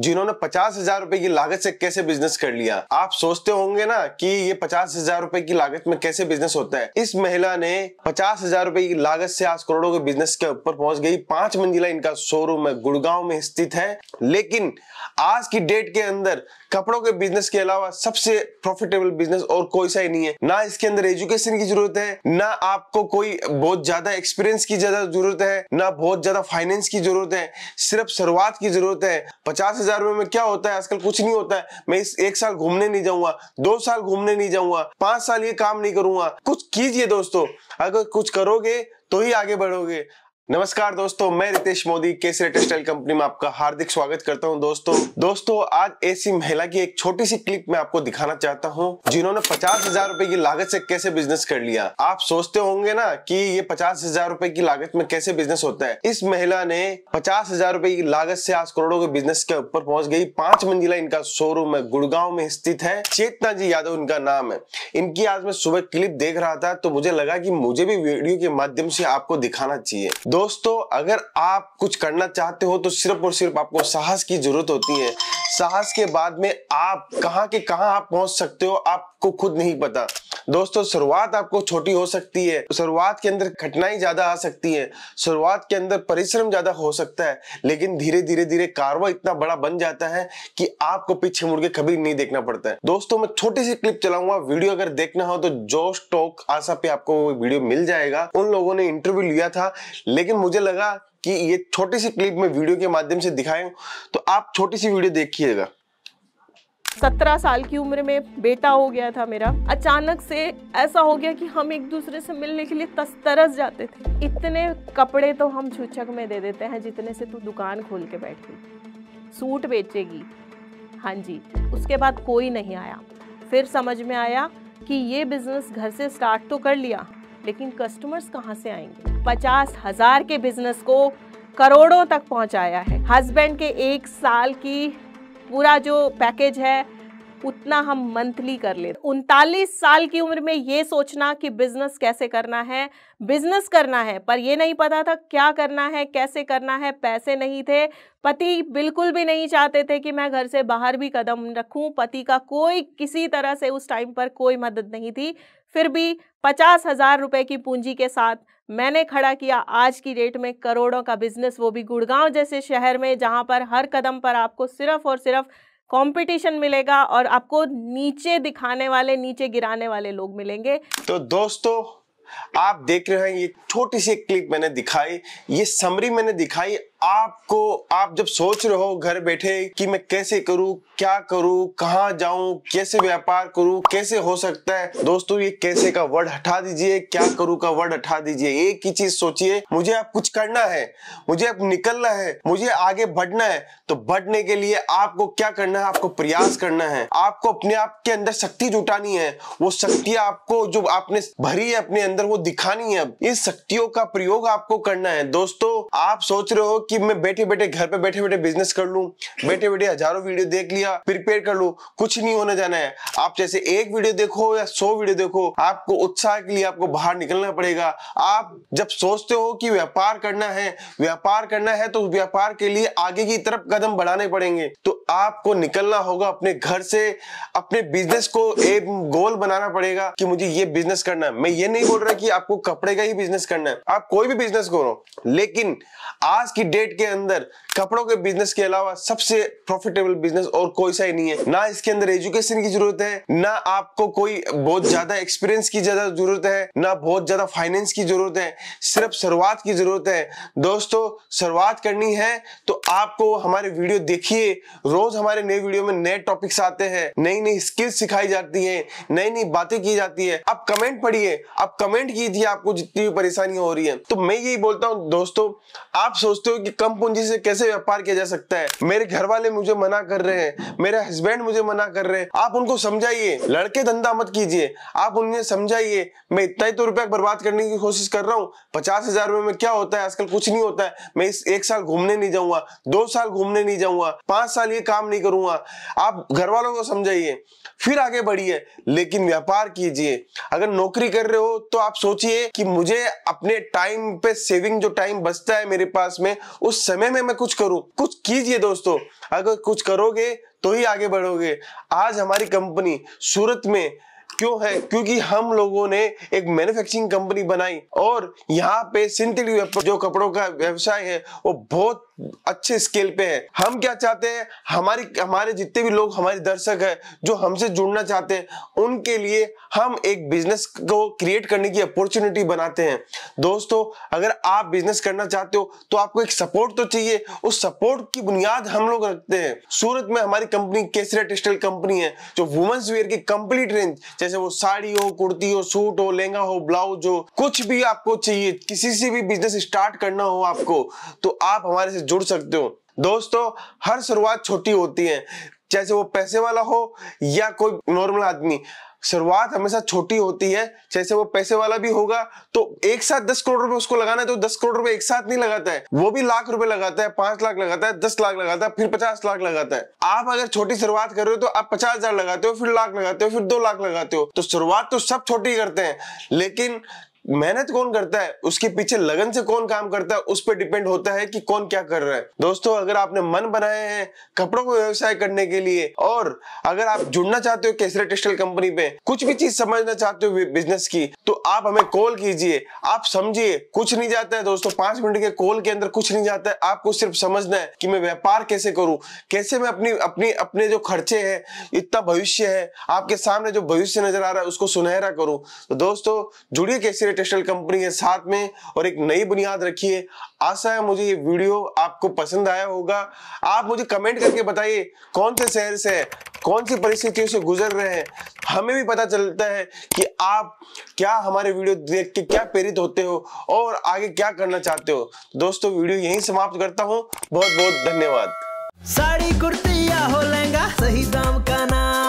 जिन्होंने पचास हजार रुपए की लागत से कैसे बिजनेस कर लिया आप सोचते होंगे ना कि ये पचास हजार रुपए की लागत में कैसे बिजनेस होता है इस महिला ने पचास हजार रुपए की लागत से आज करोड़ों के बिजनेस के ऊपर पहुंच गई पांच मंजिला इनका शोरूम है गुड़गांव में स्थित है लेकिन आज की डेट के अंदर कपड़ों के बिजनेस के अलावा सबसे प्रॉफिटेबल बिजनेस और कोई सा ही नहीं है ना इसके अंदर एजुकेशन की जरूरत है ना आपको कोई बहुत ज्यादा एक्सपीरियंस की ज्यादा जरूरत है ना बहुत ज्यादा फाइनेंस की जरूरत है सिर्फ शुरुआत की जरूरत है पचास हजार रुपए में क्या होता है आजकल कुछ नहीं होता है मैं इस एक साल घूमने नहीं जाऊंगा दो साल घूमने नहीं जाऊंगा पांच साल ये काम नहीं करूंगा कुछ कीजिए दोस्तों अगर कुछ करोगे तो ही आगे बढ़ोगे नमस्कार दोस्तों मैं रितेश मोदी केसरे टेक्सटाइल कंपनी में आपका हार्दिक स्वागत करता हूं दोस्तों दोस्तों आज ऐसी महिला की एक छोटी सी क्लिप मैं आपको दिखाना चाहता हूं जिन्होंने पचास हजार रूपए की लागत से कैसे बिजनेस कर लिया आप सोचते होंगे ना कि ये पचास हजार रूपए की लागत में कैसे बिजनेस होता है इस महिला ने पचास हजार रूपए की लागत से आज करोड़ों के बिजनेस के ऊपर पहुंच गई पांच मंजिला इनका शोरूम है गुड़गांव में स्थित है चेतना जी यादव इनका नाम है इनकी आज मैं सुबह क्लिप देख रहा था तो मुझे लगा की मुझे भी वीडियो के माध्यम से आपको दिखाना चाहिए दोस्तों अगर आप कुछ करना चाहते हो तो सिर्फ और सिर्फ आपको साहस की जरूरत होती है साहस के बाद में आप कहाँ के कहाँ आप पहुंच सकते हो आपको खुद नहीं पता दोस्तों शुरुआत आपको छोटी हो सकती है शुरुआत के अंदर कठिनाई ज्यादा आ सकती है शुरुआत के अंदर परिश्रम ज्यादा हो सकता है लेकिन धीरे धीरे धीरे कारवा इतना बड़ा बन जाता है कि आपको पीछे मुड़ के कभी नहीं देखना पड़ता है दोस्तों मैं छोटी सी क्लिप चलाऊंगा वीडियो अगर देखना हो तो जोश टॉक आशा पे आपको वीडियो मिल जाएगा उन लोगों ने इंटरव्यू लिया था लेकिन मुझे लगा कि ये छोटी सी क्लिप में वीडियो के माध्यम से दिखाएं तो आप छोटी सी वीडियो देखिएगा सत्रह साल की उम्र में बेटा हो गया था मेरा अचानक से ऐसा हो गया कि हम एक दूसरे से मिलने के लिए तस्तरस जाते थे इतने कपड़े तो हम छुचक में दे देते हैं जितने से तू दुकान खोल के बैठी सूट बेचेगी हाँ जी उसके बाद कोई नहीं आया फिर समझ में आया कि ये बिज़नेस घर से स्टार्ट तो कर लिया लेकिन कस्टमर्स कहाँ से आएंगे पचास हज़ार के बिज़नेस को करोड़ों तक पहुंचाया है हस्बैंड के एक साल की पूरा जो पैकेज है उतना हम मंथली कर लेते उनतालीस साल की उम्र में ये सोचना कि बिजनेस कैसे करना है बिजनेस करना है पर ये नहीं पता था क्या करना है कैसे करना है पैसे नहीं थे पति बिल्कुल भी नहीं चाहते थे कि मैं घर से बाहर भी कदम रखूं पति का कोई किसी तरह से उस टाइम पर कोई मदद नहीं थी फिर भी पचास हज़ार रुपये की पूंजी के साथ मैंने खड़ा किया आज की डेट में करोड़ों का बिजनेस वो भी गुड़गांव जैसे शहर में जहां पर हर कदम पर आपको सिर्फ और सिर्फ कंपटीशन मिलेगा और आपको नीचे दिखाने वाले नीचे गिराने वाले लोग मिलेंगे तो दोस्तों आप देख रहे हैं ये छोटी सी क्लिप मैंने दिखाई ये समरी मैंने दिखाई आपको आप जब सोच रहे हो घर बैठे कि मैं कैसे करूं क्या करूं कहां जाऊं कैसे व्यापार करूं कैसे हो सकता है दोस्तों ये कैसे का वर्ड हटा दीजिए क्या करूं का वर्ड हटा दीजिए एक ही चीज सोचिए मुझे अब कुछ करना है मुझे अब निकलना है मुझे आगे बढ़ना है तो बढ़ने के लिए आपको क्या करना है आपको प्रयास करना है आपको अपने आप के अंदर शक्ति जुटानी है वो शक्ति आपको जो आपने भरी है अपने अंदर वो दिखानी है अब इन शक्तियों का प्रयोग आपको करना है दोस्तों आप सोच रहे हो कि मैं बैठे बैठे घर पे बैठे बैठे बिजनेस कर लूँ बैठे बैठे हजारों वीडियो देख लिया प्रिपेयर कर लो कुछ नहीं होने जाना है आप जैसे एक वीडियो देखो या सौ वीडियो देखो आपको उत्साह के लिए आपको बाहर निकलना पड़ेगा आप जब सोचते हो कि व्यापार करना है व्यापार करना है तो व्यापार के लिए आगे की तरफ कदम बढ़ाने पड़ेंगे तो आपको निकलना होगा अपने घर से अपने बिजनेस को एक गोल बनाना पड़ेगा कि मुझे ये बिजनेस करना है मैं ये नहीं बोल रहा कि आपको कपड़े का ही बिजनेस करना है आप कोई भी बिजनेस करो लेकिन आज की डेट डेट के अंदर कपड़ों के बिजनेस के अलावा सबसे प्रॉफिटेबल बिजनेस और कोई सा ही नहीं है ना इसके अंदर एजुकेशन की जरूरत है ना आपको कोई बहुत ज्यादा एक्सपीरियंस की ज्यादा जरूरत है ना बहुत ज्यादा फाइनेंस की जरूरत है सिर्फ शुरुआत की जरूरत है दोस्तों शुरुआत करनी है तो आपको हमारे वीडियो देखिए रोज हमारे नए वीडियो में नए टॉपिक्स आते हैं नई नई स्किल्स सिखाई जाती है नई नई बातें की जाती है आप कमेंट पढ़िए आप कमेंट कीजिए आपको जितनी भी परेशानी हो रही है तो मैं यही बोलता हूँ दोस्तों आप सोचते हो कि कि कम पूंजी से कैसे व्यापार किया जा सकता है मेरे घर वाले मुझे मना कर रहे हैं मेरे हस्बैंड मुझे मना कर रहे हैं आप उनको समझाइए लड़के धंधा मत कीजिए आप उन्हें समझाइए मैं इतना ही तो रुपया बर्बाद करने की कोशिश कर रहा हूँ पचास हजार में क्या होता है आजकल कुछ नहीं होता है मैं इस एक साल घूमने नहीं जाऊंगा दो साल घूमने नहीं जाऊंगा पांच साल ये काम नहीं करूंगा आप घर वालों को समझाइए फिर आगे बढ़िए लेकिन व्यापार कीजिए अगर नौकरी कर रहे हो तो आप सोचिए कि मुझे अपने टाइम पे सेविंग जो टाइम बचता है मेरे पास में उस समय में मैं कुछ करूं कुछ कीजिए दोस्तों अगर कुछ करोगे तो ही आगे बढ़ोगे आज हमारी कंपनी सूरत में क्यों है क्योंकि हम लोगों ने एक मैन्युफैक्चरिंग कंपनी बनाई और यहाँ पे सिंथेटिक जो कपड़ों का व्यवसाय है वो बहुत अच्छे स्केल पे है हम क्या चाहते हैं हमारी हमारे जितने भी लोग हमारे दर्शक है जो हमसे जुड़ना चाहते हैं उनके लिए हम एक बिजनेस को क्रिएट करने की अपॉर्चुनिटी बनाते हैं दोस्तों अगर आप बिजनेस करना चाहते हो तो आपको एक सपोर्ट तो चाहिए उस सपोर्ट की बुनियाद हम लोग रखते हैं सूरत में हमारी कंपनी केसरिया टेक्सटाइल कंपनी है जो वुमेन्स वेयर की कंप्लीट रेंज जैसे वो साड़ी हो कुर्ती हो सूट हो लहंगा हो ब्लाउज हो कुछ भी आपको चाहिए किसी से भी बिजनेस स्टार्ट करना हो आपको तो आप हमारे से जुड़ सकते हो दोस्तों हर शुरुआत छोटी होती है चाहे वो पैसे वाला हो या कोई नॉर्मल आदमी शुरुआत हमेशा छोटी होती है जैसे वो पैसे वाला भी होगा तो एक साथ दस करोड़ रुपए उसको लगाना है तो दस करोड़ रुपए एक साथ नहीं लगाता है वो भी लाख रुपए लगाता है पांच लाख लगाता है दस लाख लगाता है फिर पचास लाख लगाता है आप अगर छोटी शुरुआत कर रहे हो तो आप पचास हजार लगाते हो फिर लाख लगाते हो फिर दो लाख लगाते हो तो शुरुआत तो सब छोटी करते हैं लेकिन मेहनत कौन करता है उसके पीछे लगन से कौन काम करता है उस पर डिपेंड होता है कि कौन क्या कर रहा है दोस्तों अगर आपने मन बनाए हैं कपड़ों को व्यवसाय करने के लिए और अगर आप जुड़ना चाहते हो केसरे टेक्सटाइल कंपनी पे कुछ भी चीज समझना चाहते हो बिजनेस की तो आप हमें कॉल कीजिए आप समझिए कुछ नहीं जाता है दोस्तों पांच मिनट के कॉल के अंदर कुछ नहीं जाता है आपको सिर्फ समझना है कि मैं व्यापार कैसे करूं कैसे मैं अपनी अपनी अपने जो खर्चे हैं इतना भविष्य है आपके सामने जो भविष्य नजर आ रहा है उसको सुनहरा करूं तो दोस्तों जुड़िए केसरे टेक्सटाइल कंपनी के साथ में और एक नई बुनियाद रखी है आशा है मुझे ये वीडियो आपको पसंद आया होगा आप मुझे कमेंट करके बताइए कौन से शहर से है कौन सी परिस्थितियों से गुजर रहे हैं हमें भी पता चलता है कि आप क्या हमारे वीडियो देख के क्या प्रेरित होते हो और आगे क्या करना चाहते हो दोस्तों वीडियो यहीं समाप्त करता हूँ बहुत बहुत धन्यवाद साड़ी कुर्ती या हो लहंगा सही दाम का नाम